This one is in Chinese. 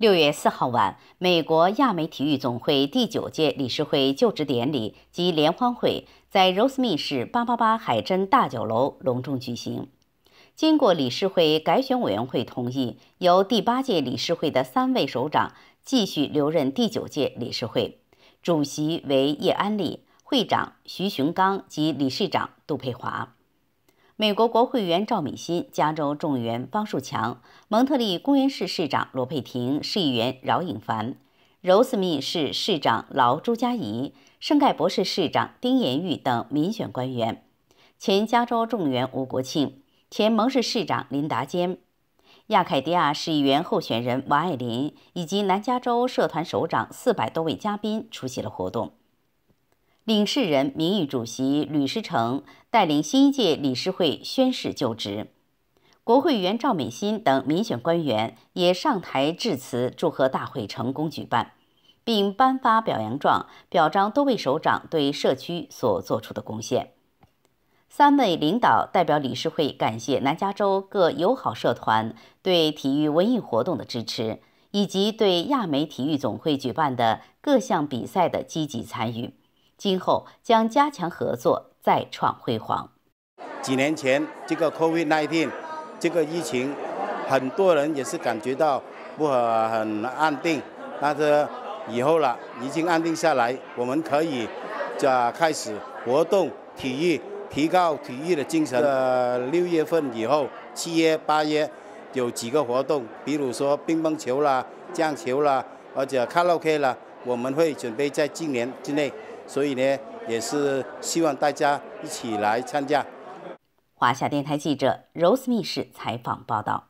六月四号晚，美国亚美体育总会第九届理事会就职典礼及联欢会，在 Rosemead 市八八海珍大酒楼隆重举行。经过理事会改选委员会同意，由第八届理事会的三位首长继续留任第九届理事会，主席为叶安利，会长徐雄刚及理事长杜佩华。美国国会议员赵美心、加州众议员方树强、蒙特利公园市市长罗佩廷、市议员饶颖凡、rose 斯密市市长劳朱嘉怡、圣盖博士市长丁延玉等民选官员，前加州众议员吴国庆、前蒙市市长林达坚、亚凯迪亚市议员候选人王爱林以及南加州社团首长四百多位嘉宾出席了活动。领事人名誉主席吕世成带领新一届理事会宣誓就职，国会议员赵美心等民选官员也上台致辞，祝贺大会成功举办，并颁发表扬状，表彰多位首长对社区所做出的贡献。三位领导代表理事会感谢南加州各友好社团对体育文艺活动的支持，以及对亚美体育总会举办的各项比赛的积极参与。今后将加强合作，再创辉煌。几年前，这个 COVID-19 这个疫情，很多人也是感觉到不很安定。但是以后了，已经安定下来，我们可以这开始活动、体育，提高体育的精神。呃，六月份以后，七月、八月有几个活动，比如说乒乓球啦、毽球啦，而且卡拉 OK 啦，我们会准备在今年之内。所以呢，也是希望大家一起来参加。华夏电台记者 Rose 密室采访报道。